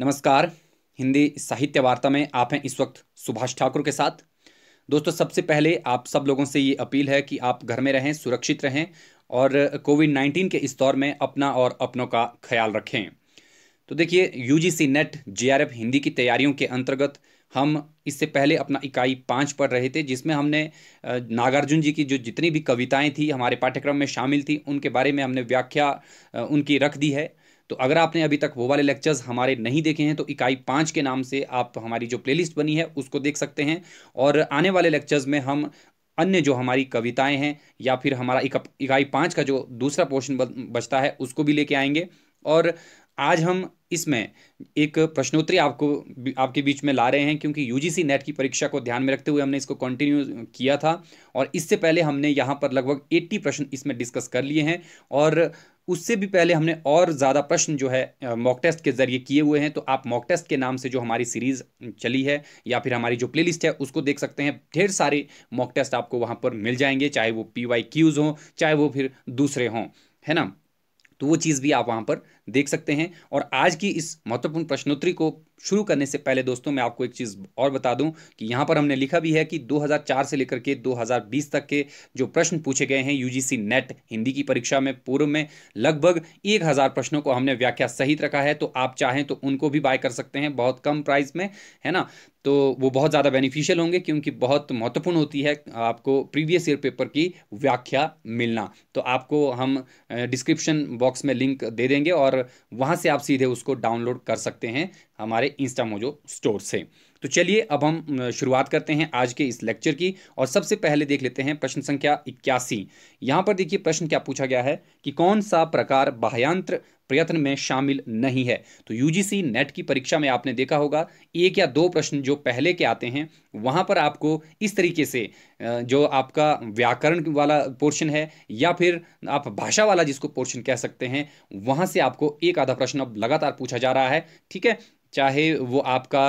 नमस्कार हिंदी साहित्य वार्ता में आप हैं इस वक्त सुभाष ठाकुर के साथ दोस्तों सबसे पहले आप सब लोगों से ये अपील है कि आप घर में रहें सुरक्षित रहें और कोविड नाइन्टीन के इस दौर में अपना और अपनों का ख्याल रखें तो देखिए यूजीसी नेट एफ हिंदी की तैयारियों के अंतर्गत हम इससे पहले अपना इकाई पाँच पढ़ रहे थे जिसमें हमने नागार्जुन जी की जो जितनी भी कविताएं थी हमारे पाठ्यक्रम में शामिल थी उनके बारे में हमने व्याख्या उनकी रख दी है तो अगर आपने अभी तक वो वाले लेक्चर्स हमारे नहीं देखे हैं तो इकाई पाँच के नाम से आप हमारी जो प्लेलिस्ट बनी है उसको देख सकते हैं और आने वाले लेक्चर्स में हम अन्य जो हमारी कविताएं हैं या फिर हमारा इकाई पाँच का जो दूसरा पोर्शन बचता है उसको भी लेके आएंगे और आज हम इसमें एक प्रश्नोत्तरी आपको आपके बीच में ला रहे हैं क्योंकि यूजीसी नेट की परीक्षा को ध्यान में रखते हुए हमने इसको कंटिन्यू किया था और इससे पहले हमने यहाँ पर लगभग 80 प्रश्न इसमें डिस्कस कर लिए हैं और उससे भी पहले हमने और ज़्यादा प्रश्न जो है मॉक टेस्ट के ज़रिए किए हुए हैं तो आप मॉक टेस्ट के नाम से जो हमारी सीरीज़ चली है या फिर हमारी जो प्लेलिस्ट है उसको देख सकते हैं ढेर सारे मॉक टेस्ट आपको वहाँ पर मिल जाएंगे चाहे वो पी वाई क्यूज़ हों चाहे वो फिर दूसरे हों है ना तो वो चीज़ भी आप वहाँ पर देख सकते हैं और आज की इस महत्वपूर्ण प्रश्नोत्तरी को शुरू करने से पहले दोस्तों मैं आपको एक चीज़ और बता दूं कि यहाँ पर हमने लिखा भी है कि 2004 से लेकर के 2020 तक के जो प्रश्न पूछे गए हैं यूजीसी नेट हिंदी की परीक्षा में पूर्व में लगभग एक हज़ार प्रश्नों को हमने व्याख्या सहित रखा है तो आप चाहें तो उनको भी बाय कर सकते हैं बहुत कम प्राइस में है ना तो वो बहुत ज़्यादा बेनिफिशियल होंगे क्योंकि बहुत महत्वपूर्ण होती है आपको प्रीवियस ईयर पेपर की व्याख्या मिलना तो आपको हम डिस्क्रिप्शन बॉक्स में लिंक दे देंगे और और वहाँ से आप सीधे उसको डाउनलोड कर सकते हैं हमारे इंस्टा मोजो स्टोर से तो चलिए अब हम शुरुआत करते हैं आज के इस लेक्चर की और सबसे पहले देख लेते हैं प्रश्न संख्या इक्यासी यहाँ पर देखिए प्रश्न क्या पूछा गया है कि कौन सा प्रकार बाह्यंत्र प्रयत्न में शामिल नहीं है तो यूजीसी नेट की परीक्षा में आपने देखा होगा एक या दो प्रश्न जो पहले के आते हैं वहां पर आपको इस तरीके से जो आपका व्याकरण वाला पोर्शन है या फिर आप भाषा वाला जिसको पोर्शन कह सकते हैं वहां से आपको एक आधा प्रश्न अब लगातार पूछा जा रहा है ठीक है चाहे वो आपका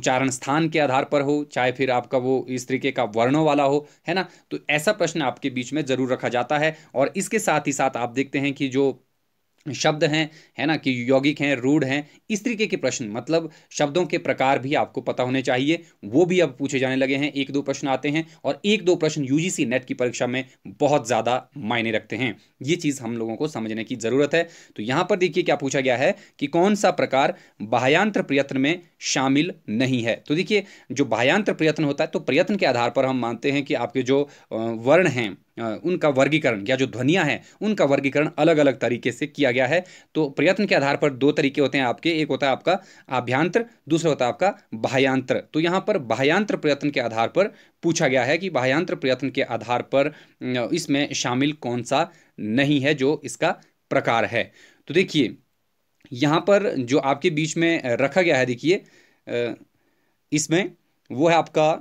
उच्चारण स्थान के आधार पर हो चाहे फिर आपका वो इस तरीके का वर्णों वाला हो है ना तो ऐसा प्रश्न आपके बीच में ज़रूर रखा जाता है और इसके साथ ही साथ आप देखते हैं कि जो शब्द हैं है ना कि यौगिक हैं रूढ़ हैं इस तरीके के प्रश्न मतलब शब्दों के प्रकार भी आपको पता होने चाहिए वो भी अब पूछे जाने लगे हैं एक दो प्रश्न आते हैं और एक दो प्रश्न यूजीसी नेट की परीक्षा में बहुत ज़्यादा मायने रखते हैं ये चीज़ हम लोगों को समझने की ज़रूरत है तो यहाँ पर देखिए क्या पूछा गया है कि कौन सा प्रकार बाह्यांत्र प्रयत्न में शामिल नहीं है तो देखिए जो बाह्यांत्र प्रयत्न होता है तो प्रयत्न के आधार पर हम मानते हैं कि आपके जो वर्ण हैं उनका वर्गीकरण या जो ध्वनियाँ हैं उनका वर्गीकरण अलग अलग तरीके से किया गया है तो प्रयत्न के आधार पर दो तरीके होते हैं आपके एक होता है आपका आभ्यांतर दूसरा होता है आपका बाह्यांतर तो यहाँ पर बाह्यांतर प्रयत्न के आधार पर पूछा गया है कि बाह्यांतर प्रयत्न के आधार पर इसमें शामिल कौन सा नहीं है जो इसका प्रकार है तो देखिए यहाँ पर जो आपके बीच में रखा गया है देखिए इसमें वो है आपका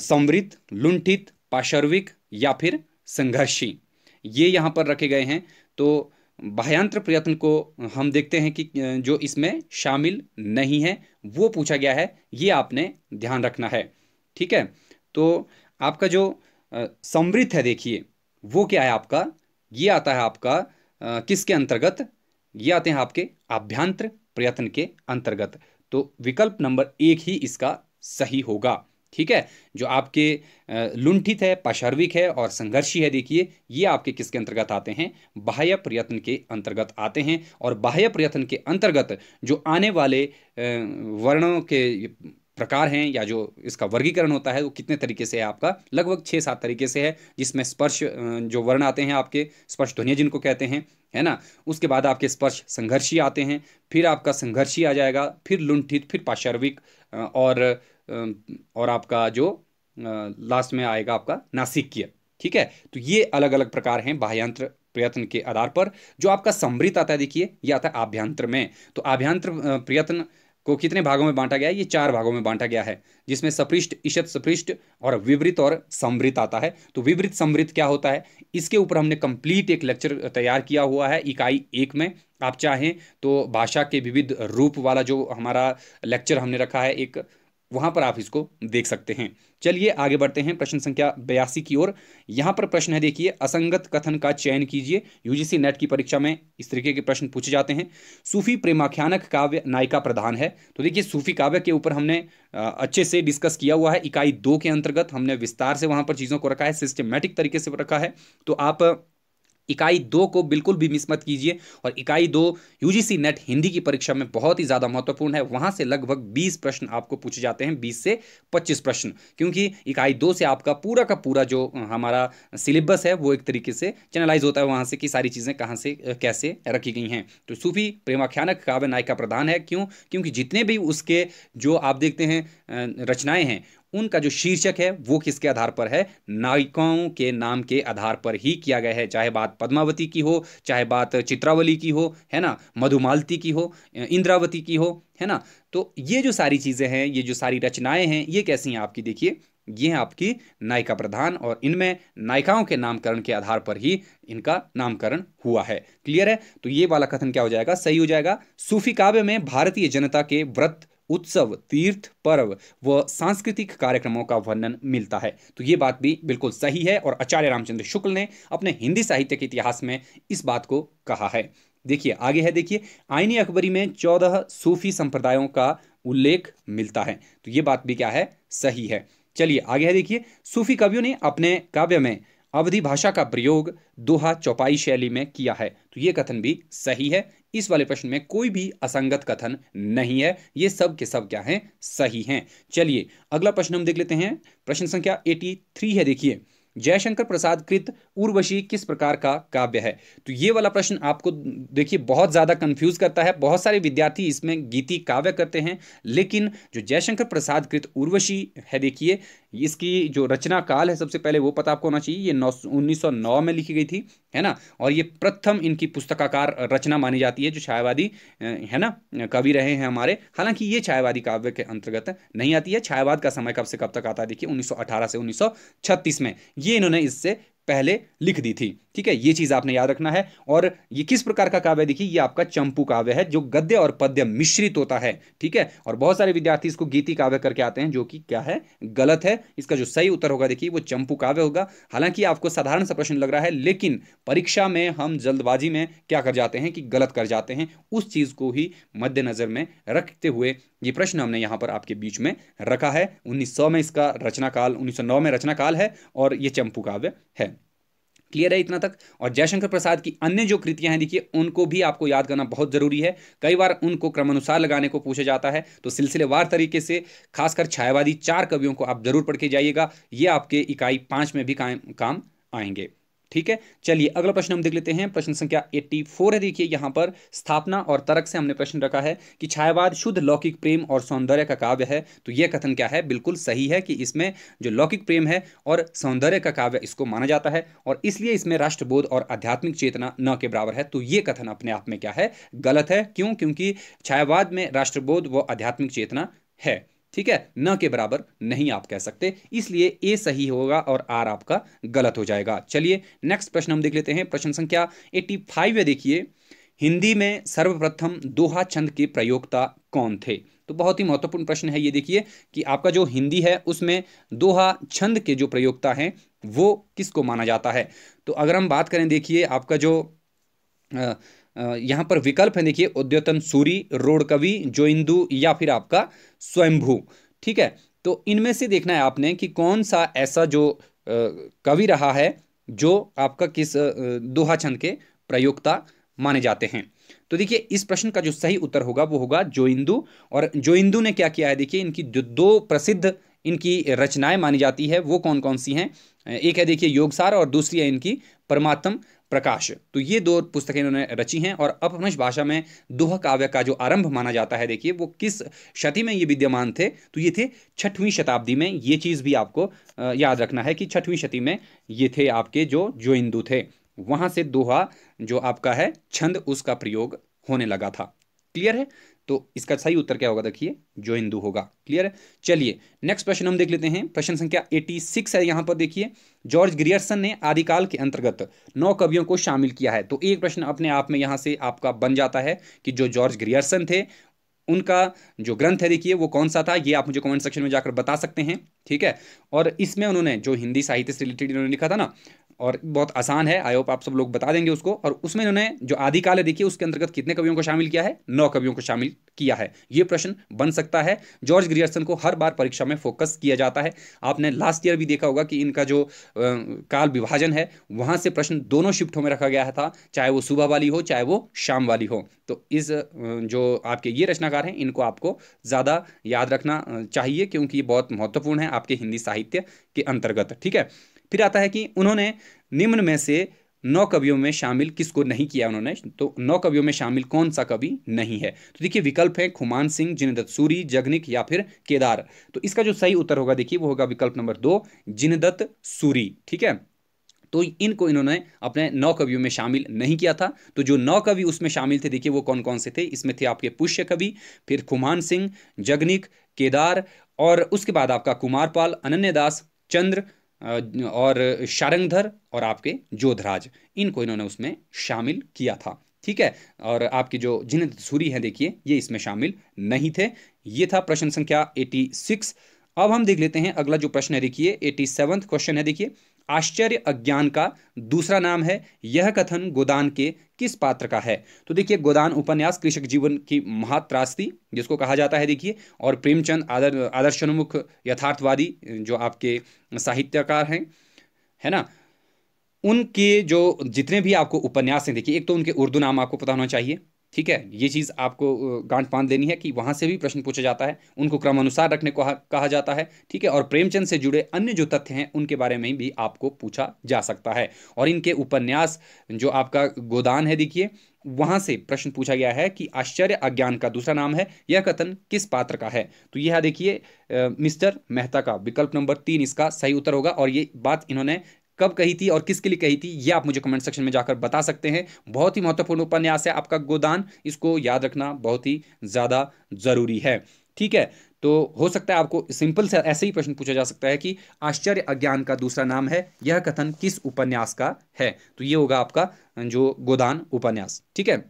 संवृत लुंठित पाशर्विक या फिर संघर्षी ये यहाँ पर रखे गए हैं तो बाह्यांत्र प्रयत्न को हम देखते हैं कि जो इसमें शामिल नहीं है वो पूछा गया है ये आपने ध्यान रखना है ठीक है तो आपका जो समृद्ध है देखिए वो क्या है आपका ये आता है आपका किसके अंतर्गत ये आते हैं आपके आभ्यंतर प्रयत्न के अंतर्गत तो विकल्प नंबर एक ही इसका सही होगा ठीक है जो आपके लुंठित है पाशार्विक है और संघर्षी है देखिए ये आपके किसके अंतर्गत आते हैं बाह्य प्रयत्न के अंतर्गत आते हैं और बाह्य प्रयत्न के अंतर्गत जो आने वाले वर्णों के प्रकार हैं या जो इसका वर्गीकरण होता है वो कितने तरीके से है आपका लगभग छः सात तरीके से है जिसमें स्पर्श जो वर्ण आते हैं आपके स्पर्श ध्वनि जिनको कहते हैं है ना उसके बाद आपके स्पर्श संघर्षी आते हैं फिर आपका संघर्षी आ जाएगा फिर लुंठित फिर पाशर्विक और और आपका जो लास्ट में आएगा आपका नासिक्य ठीक है तो ये अलग अलग प्रकार हैं बाह्यंत्र प्रयत्न के आधार पर जो आपका समृत आता है देखिए ये आता है आभ्यंत्र में तो आभ्यंत्र प्रयत्न को कितने भागों में बांटा गया है ये चार भागों में बांटा गया है जिसमें सपृष्ट ईशत सपृष्ट और विवृत और समृत आता है तो विवृत समृत क्या होता है इसके ऊपर हमने कंप्लीट एक लेक्चर तैयार किया हुआ है इकाई एक में आप चाहें तो भाषा के विविध रूप वाला जो हमारा लेक्चर हमने रखा है एक वहां पर आप इसको देख सकते हैं चलिए आगे बढ़ते हैं प्रश्न संख्या बयासी की ओर यहाँ पर प्रश्न है देखिए असंगत कथन का चयन कीजिए यूजीसी नेट की परीक्षा में इस तरीके के प्रश्न पूछे जाते हैं सूफी प्रेमाख्यानक काव्य नायिका प्रधान है तो देखिए सूफी काव्य के ऊपर हमने अच्छे से डिस्कस किया हुआ है इकाई दो के अंतर्गत हमने विस्तार से वहां पर चीज़ों को रखा है सिस्टमेटिक तरीके से रखा है तो आप इकाई दो को बिल्कुल भी मिस मत कीजिए और इकाई दो यूजीसी नेट हिंदी की परीक्षा में बहुत ही ज़्यादा महत्वपूर्ण है वहाँ से लगभग 20 प्रश्न आपको पूछे जाते हैं 20 से 25 प्रश्न क्योंकि इकाई दो से आपका पूरा का पूरा जो हमारा सिलेबस है वो एक तरीके से चैनलाइज होता है वहाँ से कि सारी चीज़ें कहाँ से कैसे रखी गई हैं तो सूफी प्रेमाख्यानक काव्य नायिका प्रधान है क्यों क्योंकि जितने भी उसके जो आप देखते हैं रचनाएँ हैं उनका जो शीर्षक है वो किसके आधार पर है नायिकाओं के नाम के आधार पर ही किया गया है चाहे बात पद्मावती की हो चाहे बात चित्रावली की हो है ना मधुमालती की हो इंद्रावती की हो है ना तो ये जो सारी चीज़ें हैं ये जो सारी रचनाएं हैं ये कैसी हैं आपकी देखिए ये हैं आपकी नायिका प्रधान और इनमें नायिकाओं के नामकरण के आधार पर ही इनका नामकरण हुआ है क्लियर है तो ये वाला कथन क्या हो जाएगा सही हो जाएगा सूफी काव्य में भारतीय जनता के व्रत उत्सव तीर्थ पर्व व सांस्कृतिक कार्यक्रमों का वर्णन मिलता है तो ये बात भी बिल्कुल सही है और आचार्य रामचंद्र शुक्ल ने अपने हिंदी साहित्य के इतिहास में इस बात को कहा है देखिए आगे है देखिए आईनी अकबरी में चौदह सूफी संप्रदायों का उल्लेख मिलता है तो ये बात भी क्या है सही है चलिए आगे है देखिए सूफी कवियों ने अपने काव्य में अवधि भाषा का प्रयोग दोहा चौपाई शैली में किया है तो ये कथन भी सही है इस वाले प्रश्न में कोई भी असंगत कथन नहीं है ये सब के सब क्या हैं सही हैं चलिए अगला प्रश्न हम देख लेते हैं प्रश्न संख्या 83 है देखिए जयशंकर प्रसाद कृत उर्वशी किस प्रकार का काव्य है तो ये वाला प्रश्न आपको देखिए बहुत ज़्यादा कंफ्यूज करता है बहुत सारे विद्यार्थी इसमें गीति काव्य करते हैं लेकिन जो जयशंकर प्रसाद कृत उर्वशी है देखिए इसकी जो रचना काल है सबसे पहले वो पता आपको होना चाहिए ये नौ उन्नीस में लिखी गई थी है ना और ये प्रथम इनकी पुस्तकाकार रचना मानी जाती है जो छायावादी है ना कवि रहे हैं हमारे हालांकि ये छायावादी काव्य के अंतर्गत नहीं आती है छायावाद का समय कब से कब तक आता है देखिए 1918 से 1936 में ये इन्होंने इससे पहले लिख दी थी ठीक है ये चीज आपने याद रखना है और ये किस प्रकार का काव्य देखिए ये आपका चंपू काव्य है जो गद्य और पद्य मिश्रित होता है ठीक है और बहुत सारे विद्यार्थी इसको गीति काव्य करके आते हैं जो कि क्या है गलत है इसका जो सही उत्तर होगा देखिए वो चंपू काव्य होगा हालांकि आपको साधारण सा प्रश्न लग रहा है लेकिन परीक्षा में हम जल्दबाजी में क्या कर जाते हैं कि गलत कर जाते हैं उस चीज को ही मद्देनजर में रखते हुए ये प्रश्न हमने यहाँ पर आपके बीच में रखा है 1900 में इसका रचनाकाल 1909 में रचनाकाल है और ये चंपू काव्य है क्लियर है इतना तक और जयशंकर प्रसाद की अन्य जो कृतियां हैं देखिए उनको भी आपको याद करना बहुत ज़रूरी है कई बार उनको क्रमानुसार लगाने को पूछा जाता है तो सिलसिलेवार तरीके से खासकर छायावादी चार कवियों को आप जरूर पढ़ के जाइएगा ये आपके इकाई पाँच में भी काम आएंगे ठीक है चलिए अगला प्रश्न हम देख लेते हैं प्रश्न संख्या 84 है देखिए यहाँ पर स्थापना और तर्क से हमने प्रश्न रखा है कि छायावाद शुद्ध लौकिक प्रेम और सौंदर्य का काव्य है तो यह कथन क्या है बिल्कुल सही है कि इसमें जो लौकिक प्रेम है और सौंदर्य का काव्य इसको माना जाता है और इसलिए इसमें राष्ट्रबोध और आध्यात्मिक चेतना न के बराबर है तो ये कथन अपने आप में क्या है गलत है क्यों क्योंकि छायावाद में राष्ट्रबोध व आध्यात्मिक चेतना है ठीक है न के बराबर नहीं आप कह सकते इसलिए ए सही होगा और आर आपका गलत हो जाएगा चलिए नेक्स्ट प्रश्न हम देख लेते हैं प्रश्न संख्या एट्टी फाइव है देखिए हिंदी में सर्वप्रथम दोहा छंद के प्रयोगता कौन थे तो बहुत ही महत्वपूर्ण प्रश्न है ये देखिए कि आपका जो हिंदी है उसमें दोहा छंद के जो प्रयोगता है वो किसको माना जाता है तो अगर हम बात करें देखिए आपका जो आ, यहाँ पर विकल्प है देखिए उद्योतन सूरी रोड कवि जोइंदू या फिर आपका स्वयंभू ठीक है तो इनमें से देखना है आपने कि कौन सा ऐसा जो कवि रहा है जो आपका किस दोहा छंद के प्रयोगता माने जाते हैं तो देखिए इस प्रश्न का जो सही उत्तर होगा वो होगा जोइंदू और जोइंदू ने क्या किया है देखिए इनकी दो प्रसिद्ध इनकी रचनाएं मानी जाती है वो कौन कौन सी हैं एक है देखिए योगसार और दूसरी है इनकी परमात्म प्रकाश तो ये दो पुस्तकें इन्होंने रची हैं और अपभ्रंश भाषा में दोह काव्य का जो आरंभ माना जाता है देखिए वो किस शती में ये विद्यमान थे तो ये थे छठवीं शताब्दी में ये चीज़ भी आपको याद रखना है कि छठवीं शती में ये थे आपके जो जोइंदू थे वहाँ से दोहा जो आपका है छंद उसका प्रयोग होने लगा था क्लियर है तो इसका सही उत्तर क्या होगा देखिए जो हिंदू होगा क्लियर है चलिए नेक्स्ट प्रश्न हम देख लेते हैं प्रश्न संख्या 86 है यहां पर देखिए जॉर्ज ग्रियर्सन ने आदिकाल के अंतर्गत नौ कवियों को शामिल किया है तो एक प्रश्न अपने आप में यहां से आपका बन जाता है कि जो जॉर्ज ग्रियर्सन थे उनका जो ग्रंथ है देखिए वो कौन सा था ये आप मुझे कमेंट सेक्शन में जाकर बता सकते हैं ठीक है और इसमें उन्होंने जो हिंदी साहित्य से रिलेटेड इन्होंने लिखा था ना और बहुत आसान है आई होप आप सब लोग बता देंगे उसको और उसमें इन्होंने जो आदिकाल देखिए उसके अंतर्गत कितने कवियों को शामिल किया है नौ कवियों को शामिल किया है ये प्रश्न बन सकता है जॉर्ज ग्रियर्सन को हर बार परीक्षा में फोकस किया जाता है आपने लास्ट ईयर भी देखा होगा कि इनका जो काल विभाजन है वहाँ से प्रश्न दोनों शिफ्टों में रखा गया था चाहे वो सुबह वाली हो चाहे वो शाम वाली हो तो इस जो आपके ये रचनाकार हैं इनको आपको ज़्यादा याद रखना चाहिए क्योंकि ये बहुत महत्वपूर्ण है आपके हिंदी साहित्य के अंतर्गत ठीक है फिर आता है कि उन्होंने निम्न में से नौ कवियों में शामिल किसको नहीं किया उन्होंने तो नौ कवियों में शामिल कौन सा कवि नहीं है तो देखिए विकल्प है खुमान सिंह जिनदत्त सूरी जगनिक या फिर केदार तो इसका जो सही उत्तर होगा देखिए वो होगा विकल्प नंबर दो जिनदत्त सूरी ठीक है तो इनको इन्होंने अपने नौ कवियों में शामिल नहीं किया था तो जो नौ कवि उसमें शामिल थे देखिए वो कौन कौन से थे इसमें थे आपके पुष्य कवि फिर खुमान सिंह जगनिक केदार और उसके बाद आपका कुमार पाल दास चंद्र और शारंगधर और आपके जोधराज इनको इन्होंने उसमें शामिल किया था ठीक है और आपकी जो जिनेन्द्र सूरी हैं देखिए ये इसमें शामिल नहीं थे ये था प्रश्न संख्या 86 अब हम देख लेते हैं अगला जो प्रश्न है देखिए एटी क्वेश्चन है देखिए आश्चर्य अज्ञान का दूसरा नाम है यह कथन गोदान के किस पात्र का है तो देखिए गोदान उपन्यास कृषक जीवन की महात्रास्ती जिसको कहा जाता है देखिए और प्रेमचंद आदर आदर्शनुमुख यथार्थवादी जो आपके साहित्यकार हैं है ना उनके जो जितने भी आपको उपन्यास हैं देखिए एक तो उनके उर्दू नाम आपको पता होना चाहिए ठीक है ये चीज़ आपको गांठ बांध देनी है कि वहाँ से भी प्रश्न पूछा जाता है उनको क्रमानुसार रखने को कहा जाता है ठीक है और प्रेमचंद से जुड़े अन्य जो तथ्य हैं उनके बारे में भी आपको पूछा जा सकता है और इनके उपन्यास जो आपका गोदान है देखिए वहाँ से प्रश्न पूछा गया है कि आश्चर्य अज्ञान का दूसरा नाम है यह कथन किस पात्र का है तो यह देखिए मिस्टर मेहता का विकल्प नंबर तीन इसका सही उत्तर होगा और ये बात इन्होंने कब कही थी और किसके लिए कही थी ये आप मुझे कमेंट सेक्शन में जाकर बता सकते हैं बहुत ही महत्वपूर्ण उपन्यास है आपका गोदान इसको याद रखना बहुत ही ज़्यादा ज़रूरी है ठीक है तो हो सकता है आपको सिंपल से ऐसे ही प्रश्न पूछा जा सकता है कि आश्चर्य अज्ञान का दूसरा नाम है यह कथन किस उपन्यास का है तो ये होगा आपका जो गोदान उपन्यास ठीक है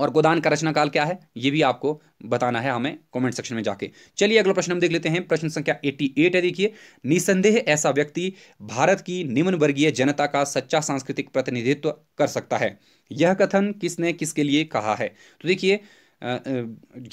और गोदान का रचना काल क्या है ये भी आपको बताना है हमें कमेंट सेक्शन में जाके चलिए अगला प्रश्न हम देख लेते हैं प्रश्न संख्या 88 है देखिए निसंदेह ऐसा व्यक्ति भारत की निम्न वर्गीय जनता का सच्चा सांस्कृतिक प्रतिनिधित्व कर सकता है यह कथन किसने किसके लिए कहा है तो देखिए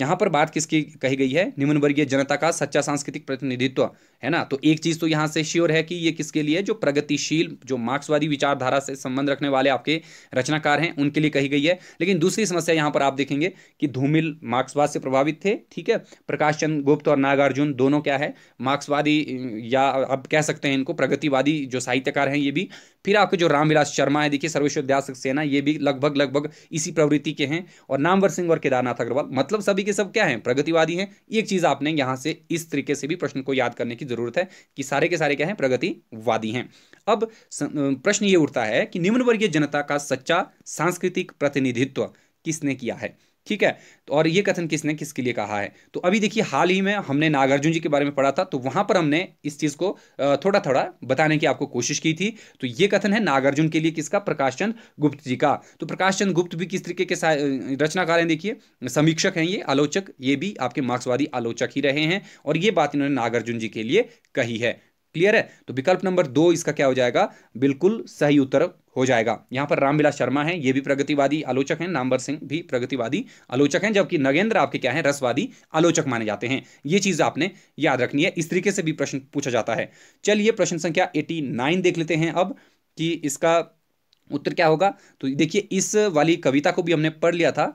यहाँ पर बात किसकी कही गई है निम्न वर्गीय जनता का सच्चा सांस्कृतिक प्रतिनिधित्व है ना तो एक चीज़ तो यहाँ से श्योर है कि ये किसके लिए जो प्रगतिशील जो मार्क्सवादी विचारधारा से संबंध रखने वाले आपके रचनाकार हैं उनके लिए कही गई है लेकिन दूसरी समस्या यहाँ पर आप देखेंगे कि धूमिल मार्क्सवाद से प्रभावित थे ठीक है प्रकाश चंद गुप्त और नागार्जुन दोनों क्या है मार्क्सवादी या अब कह सकते हैं इनको प्रगतिवादी जो साहित्यकार हैं ये भी फिर आपके जो रामविलास शर्मा है देखिए सर्वेश्वर दयास सेना ये भी लगभग लगभग इसी प्रवृत्ति के हैं और नामवर सिंह और केदारनाथ अग्रवाल मतलब सभी के सब क्या है प्रगतिवादी है एक चीज़ आपने यहाँ से इस तरीके से भी प्रश्न को याद करने की जरूरत है कि सारे के सारे क्या है प्रगतिवादी हैं अब प्रश्न ये उठता है कि निम्न वर्गीय जनता का सच्चा सांस्कृतिक प्रतिनिधित्व किसने किया है ठीक है तो और ये कथन किसने किसके लिए कहा है तो अभी देखिए हाल ही में हमने नागार्जुन जी के बारे में पढ़ा था तो वहां पर हमने इस चीज़ को थोड़ा थोड़ा बताने की आपको कोशिश की थी तो ये कथन है नागार्जुन के लिए किसका प्रकाश चंद गुप्त जी का तो प्रकाश चंद गुप्त भी किस तरीके के रचनाकार हैं देखिए समीक्षक हैं ये आलोचक ये भी आपके मार्क्सवादी आलोचक ही रहे हैं और ये बात इन्होंने नागार्जुन जी के लिए कही है क्लियर है तो विकल्प नंबर दो इसका क्या हो जाएगा बिल्कुल सही उत्तर हो जाएगा यहाँ पर रामविलास शर्मा है ये भी प्रगतिवादी आलोचक हैं नामवर सिंह भी प्रगतिवादी आलोचक हैं जबकि नगेंद्र आपके क्या है रसवादी आलोचक माने जाते हैं ये चीज़ आपने याद रखनी है इस तरीके से भी प्रश्न पूछा जाता है चलिए प्रश्न संख्या एटी देख लेते हैं अब कि इसका उत्तर क्या होगा तो देखिए इस वाली कविता को भी हमने पढ़ लिया था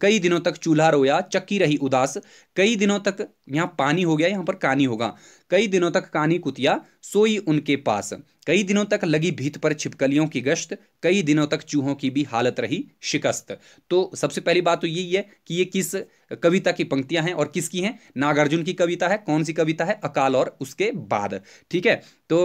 कई दिनों तक चूल्हा रोया चक्की रही उदास कई दिनों तक यहाँ पानी हो गया यहाँ पर कानी होगा कई दिनों तक कानी कुतिया सोई उनके पास कई दिनों तक लगी भीत पर छिपकलियों की गश्त कई दिनों तक चूहों की भी हालत रही शिकस्त तो सबसे पहली बात तो यही है कि ये किस कविता की पंक्तियां हैं और किसकी हैं नागार्जुन की कविता है कौन सी कविता है अकाल और उसके बाद ठीक है तो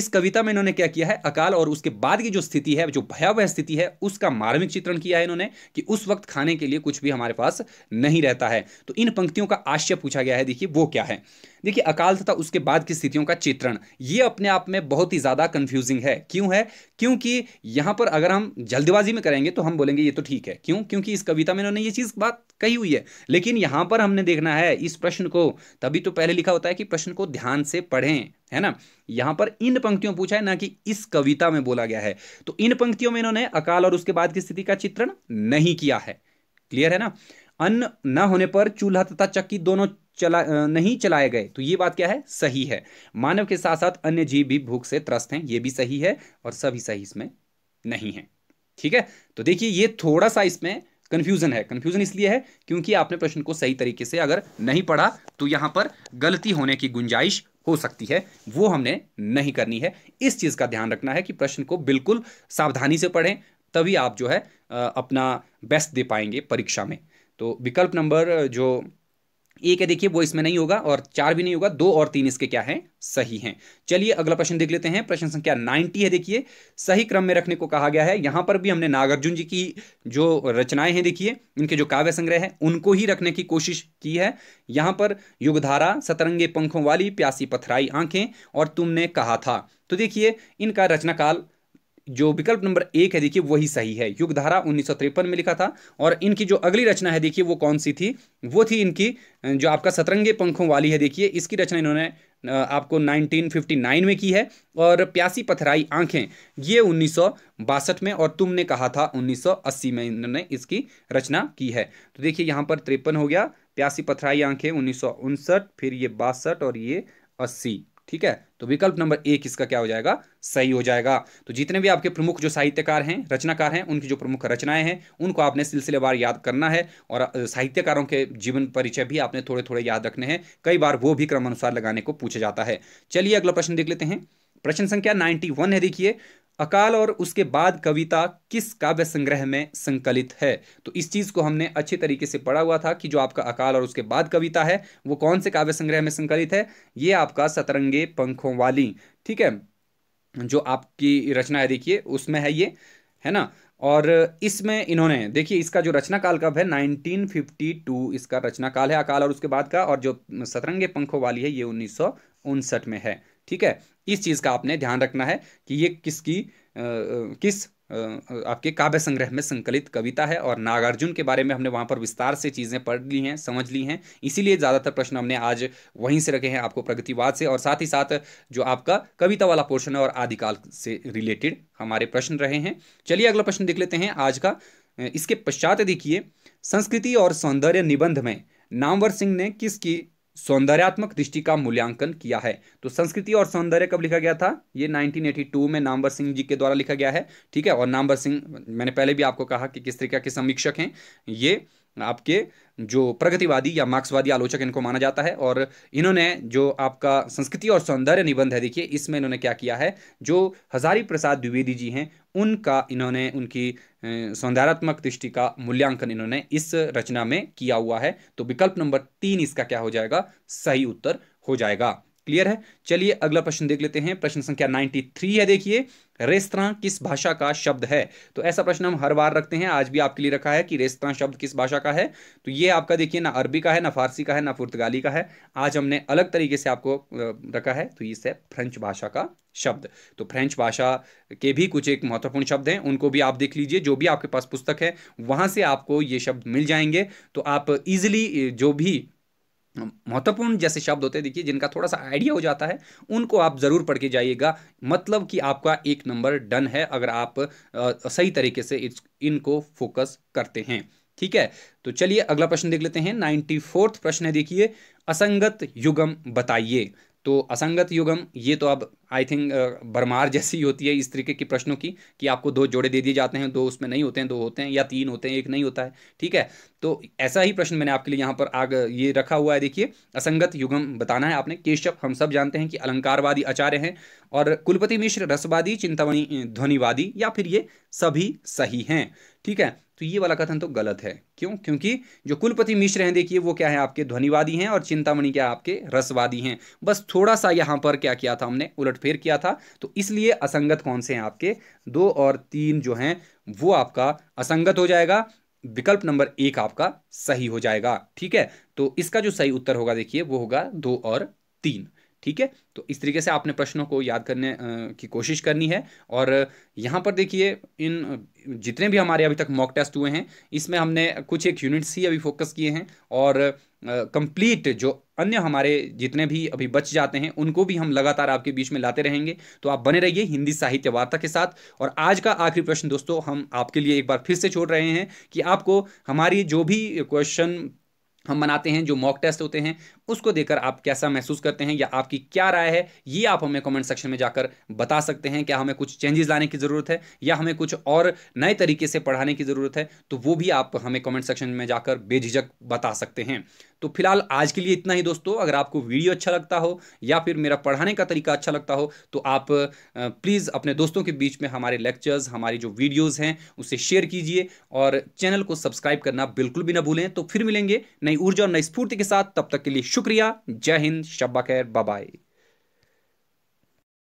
इस कविता में इन्होंने क्या किया है अकाल और उसके बाद की जो स्थिति है जो भयावह स्थिति है उसका मार्मिक चित्रण किया है इन्होंने कि उस वक्त खाने के लिए कुछ भी हमारे पास नहीं रहता है तो इन पंक्तियों का आशय पूछा गया गया है देखिए वो क्या है देखिए अकाल तथा उसके बाद की स्थितियों का चित्रण ये अपने आप में बहुत ही ज़्यादा कंफ्यूजिंग है क्यों है क्योंकि यहाँ पर अगर हम जल्दबाजी में करेंगे तो हम बोलेंगे ये तो ठीक है क्यों क्योंकि इस कविता में इन्होंने ये चीज़ बात कही हुई है लेकिन यहाँ पर हमने देखना है इस प्रश्न को तभी तो पहले लिखा होता है कि प्रश्न को ध्यान से पढ़ें है ना यहाँ पर इन पंक्तियों पूछा है ना कि इस कविता में बोला गया है तो इन पंक्तियों में इन्होंने अकाल और उसके बाद की स्थिति का चित्रण नहीं किया है क्लियर है ना अन्न न होने पर चूल्हा तथा चक्की दोनों चला नहीं चलाए गए तो ये बात क्या है सही है मानव के साथ साथ अन्य जीव भी भूख से त्रस्त हैं ये भी सही है और सभी सही इसमें नहीं है ठीक है तो देखिए ये थोड़ा सा इसमें कन्फ्यूजन है कन्फ्यूजन इसलिए है क्योंकि आपने प्रश्न को सही तरीके से अगर नहीं पढ़ा तो यहाँ पर गलती होने की गुंजाइश हो सकती है वो हमने नहीं करनी है इस चीज़ का ध्यान रखना है कि प्रश्न को बिल्कुल सावधानी से पढ़ें तभी आप जो है अपना बेस्ट दे पाएंगे परीक्षा में तो विकल्प नंबर जो एक है देखिए वो इसमें नहीं होगा और चार भी नहीं होगा दो और तीन इसके क्या है सही हैं चलिए अगला प्रश्न देख लेते हैं प्रश्न संख्या 90 है देखिए सही क्रम में रखने को कहा गया है यहाँ पर भी हमने नागार्जुन जी की जो रचनाएं हैं देखिए इनके जो काव्य संग्रह है उनको ही रखने की कोशिश की है यहाँ पर युगधारा सतरंगे पंखों वाली प्यासी पथराई आंखें और तुमने कहा था तो देखिए इनका रचनाकाल जो विकल्प नंबर एक है देखिए वही सही है युग धारा उन्नीस में लिखा था और इनकी जो अगली रचना है देखिए वो कौन सी थी वो थी इनकी जो आपका सतरंगे पंखों वाली है देखिए इसकी रचना इन्होंने आपको 1959 में की है और प्यासी पथराई आंखें ये उन्नीस में और तुमने कहा था 1980 में इन्होंने इसकी रचना की है तो देखिए यहाँ पर तिरपन हो गया प्यासी पथराई आंखें उन्नीस फिर ये बासठ और ये अस्सी ठीक है तो विकल्प नंबर एक इसका क्या हो जाएगा सही हो जाएगा तो जितने भी आपके प्रमुख जो साहित्यकार हैं रचनाकार हैं उनकी जो प्रमुख रचनाएं हैं उनको आपने सिलसिलेवार याद करना है और साहित्यकारों के जीवन परिचय भी आपने थोड़े थोड़े याद रखने हैं कई बार वो भी क्रमानुसार लगाने को पूछा जाता है चलिए अगला प्रश्न देख लेते हैं प्रश्न संख्या 91 है देखिए अकाल और उसके बाद कविता किस काव्य संग्रह में संकलित है तो इस चीज़ को हमने अच्छे तरीके से पढ़ा हुआ था कि जो आपका अकाल और उसके बाद कविता है वो कौन से काव्य संग्रह में संकलित है ये आपका सतरंगे पंखों वाली ठीक है जो आपकी रचना है देखिए उसमें है ये है ना और इसमें इन्होंने देखिए इसका जो रचना काल कब है 1952 इसका रचना काल है अकाल और उसके बाद का और जो सतरंगे पंखों वाली है ये उन्नीस में है ठीक है इस चीज़ का आपने ध्यान रखना है कि ये किसकी किस आपके काव्य संग्रह में संकलित कविता है और नागार्जुन के बारे में हमने वहाँ पर विस्तार से चीज़ें पढ़ ली हैं समझ ली हैं इसीलिए ज़्यादातर प्रश्न हमने आज वहीं से रखे हैं आपको प्रगतिवाद से और साथ ही साथ जो आपका कविता वाला पोर्शन है और आदिकाल से रिलेटेड हमारे प्रश्न रहे हैं चलिए अगला प्रश्न देख लेते हैं आज का इसके पश्चात देखिए संस्कृति और सौंदर्य निबंध में नामवर सिंह ने किसकी सौंदर्यात्मक दृष्टि का मूल्यांकन किया है तो संस्कृति और सौंदर्य कब लिखा गया था ये 1982 में नामवर सिंह जी के द्वारा लिखा गया है ठीक है और नामवर सिंह मैंने पहले भी आपको कहा कि किस तरीके के समीक्षक हैं ये आपके जो प्रगतिवादी या मार्क्सवादी आलोचक इनको माना जाता है और इन्होंने जो आपका संस्कृति और सौंदर्य निबंध है देखिए इसमें इन्होंने क्या किया है जो हजारी प्रसाद द्विवेदी जी हैं उनका इन्होंने उनकी सौंदर्यात्मक दृष्टि का मूल्यांकन इन्होंने इस रचना में किया हुआ है तो विकल्प नंबर तीन इसका क्या हो जाएगा सही उत्तर हो जाएगा क्लियर है चलिए अगला प्रश्न देख लेते हैं प्रश्न संख्या 93 है देखिए रेस्तरा किस भाषा का शब्द है तो ऐसा प्रश्न हम हर बार रखते हैं आज भी आपके लिए रखा है कि रेस्तरा शब्द किस भाषा का है तो ये आपका देखिए ना अरबी का है ना फारसी का है ना पुर्तगाली का है आज हमने अलग तरीके से आपको रखा है तो ये है फ्रेंच भाषा का शब्द तो फ्रेंच भाषा के भी कुछ एक महत्वपूर्ण शब्द हैं उनको भी आप देख लीजिए जो भी आपके पास पुस्तक है वहां से आपको ये शब्द मिल जाएंगे तो आप इजिली जो भी महत्वपूर्ण जैसे शब्द होते हैं देखिए जिनका थोड़ा सा आइडिया हो जाता है उनको आप ज़रूर पढ़ के जाइएगा मतलब कि आपका एक नंबर डन है अगर आप आ, सही तरीके से इस इनको फोकस करते हैं ठीक है तो चलिए अगला प्रश्न देख लेते हैं नाइन्टी फोर्थ प्रश्न है देखिए असंगत युगम बताइए तो असंगत युगम ये तो अब आई थिंक बरमार जैसी होती है इस तरीके के प्रश्नों की कि आपको दो जोड़े दे दिए जाते हैं दो उसमें नहीं होते हैं दो होते हैं या तीन होते हैं एक नहीं होता है ठीक है तो ऐसा ही प्रश्न मैंने आपके लिए यहाँ पर आग ये रखा हुआ है देखिए असंगत युगम बताना है आपने केशव हम सब जानते हैं कि अलंकारवादी आचार्य हैं और कुलपति मिश्र रसवादी चिंतावणी ध्वनिवादी या फिर ये सभी सही हैं ठीक है तो ये वाला कथन तो गलत है क्यों क्योंकि जो कुलपति मिश्र हैं देखिए वो क्या है आपके ध्वनिवादी हैं और चिंतामणि क्या आपके रसवादी हैं बस थोड़ा सा यहाँ पर क्या किया था हमने उलटफेर किया था तो इसलिए असंगत कौन से हैं आपके दो और तीन जो हैं वो आपका असंगत हो जाएगा विकल्प नंबर एक आपका सही हो जाएगा ठीक है तो इसका जो सही उत्तर होगा देखिए वो होगा दो और तीन ठीक है तो इस तरीके से आपने प्रश्नों को याद करने की कोशिश करनी है और यहाँ पर देखिए इन जितने भी हमारे अभी तक मॉक टेस्ट हुए हैं इसमें हमने कुछ एक यूनिट्स ही अभी फोकस किए हैं और कंप्लीट जो अन्य हमारे जितने भी अभी बच जाते हैं उनको भी हम लगातार आपके बीच में लाते रहेंगे तो आप बने रहिए हिंदी साहित्य वार्ता के साथ और आज का आखिरी प्रश्न दोस्तों हम आपके लिए एक बार फिर से छोड़ रहे हैं कि आपको हमारी जो भी क्वेश्चन हम बनाते हैं जो मॉक टेस्ट होते हैं उसको देकर आप कैसा महसूस करते हैं या आपकी क्या राय है ये आप हमें कमेंट सेक्शन में जाकर बता सकते हैं क्या हमें कुछ चेंजेस लाने की ज़रूरत है या हमें कुछ और नए तरीके से पढ़ाने की ज़रूरत है तो वो भी आप हमें कमेंट सेक्शन में जाकर बेझिझक बता सकते हैं तो फिलहाल आज के लिए इतना ही दोस्तों अगर आपको वीडियो अच्छा लगता हो या फिर मेरा पढ़ाने का तरीका अच्छा लगता हो तो आप प्लीज़ अपने दोस्तों के बीच में हमारे लेक्चर्स हमारी जो वीडियोज़ हैं उसे शेयर कीजिए और चैनल को सब्सक्राइब करना बिल्कुल भी ना भूलें तो फिर मिलेंगे नई ऊर्जा और नई स्फूर्ति के साथ तब तक के लिए शुक्रिया जय हिंद शब्बा खैर बाय